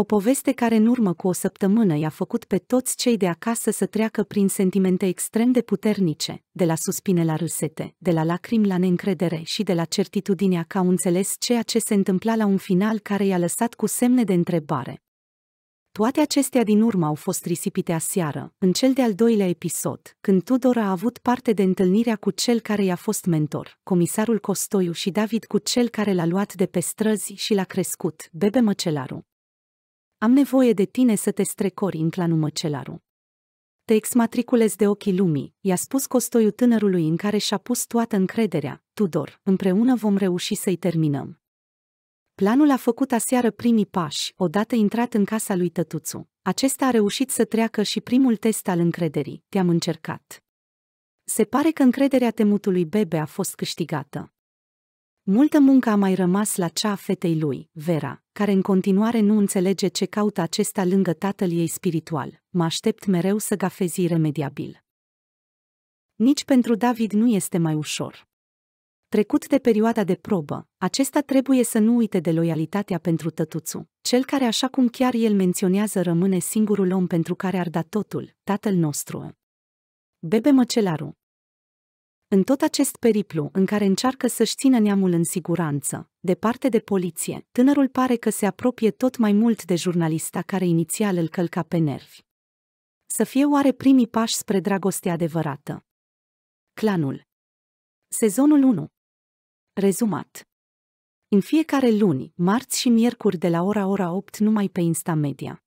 O poveste care în urmă cu o săptămână i-a făcut pe toți cei de acasă să treacă prin sentimente extrem de puternice, de la suspine la râsete, de la lacrimi la neîncredere și de la certitudinea că au înțeles ceea ce se întâmpla la un final care i-a lăsat cu semne de întrebare. Toate acestea din urmă au fost risipite aseară, în cel de-al doilea episod, când Tudor a avut parte de întâlnirea cu cel care i-a fost mentor, comisarul Costoiu și David cu cel care l-a luat de pe străzi și l-a crescut, Bebe măcelarul. Am nevoie de tine să te strecori în clanul măcelaru. Te exmatriculezi de ochii lumii, i-a spus costoiul tânărului în care și-a pus toată încrederea, Tudor, împreună vom reuși să-i terminăm. Planul a făcut aseară primii pași, odată intrat în casa lui Tătuțu. Acesta a reușit să treacă și primul test al încrederii, te-am încercat. Se pare că încrederea temutului bebe a fost câștigată. Multă muncă a mai rămas la cea a fetei lui, Vera, care în continuare nu înțelege ce caută acesta lângă tatăl ei spiritual. Mă aștept mereu să gafezi remediabil. Nici pentru David nu este mai ușor. Trecut de perioada de probă, acesta trebuie să nu uite de loialitatea pentru tătuțu, cel care, așa cum chiar el menționează, rămâne singurul om pentru care ar da totul, tatăl nostru. Bebe măcelarul, în tot acest periplu, în care încearcă să-și țină neamul în siguranță, departe de poliție, tânărul pare că se apropie tot mai mult de jurnalista care inițial îl călca pe nervi. Să fie oare primii pași spre dragoste adevărată? Clanul Sezonul 1 Rezumat În fiecare luni, marți și miercuri de la ora ora 8 numai pe Insta Media.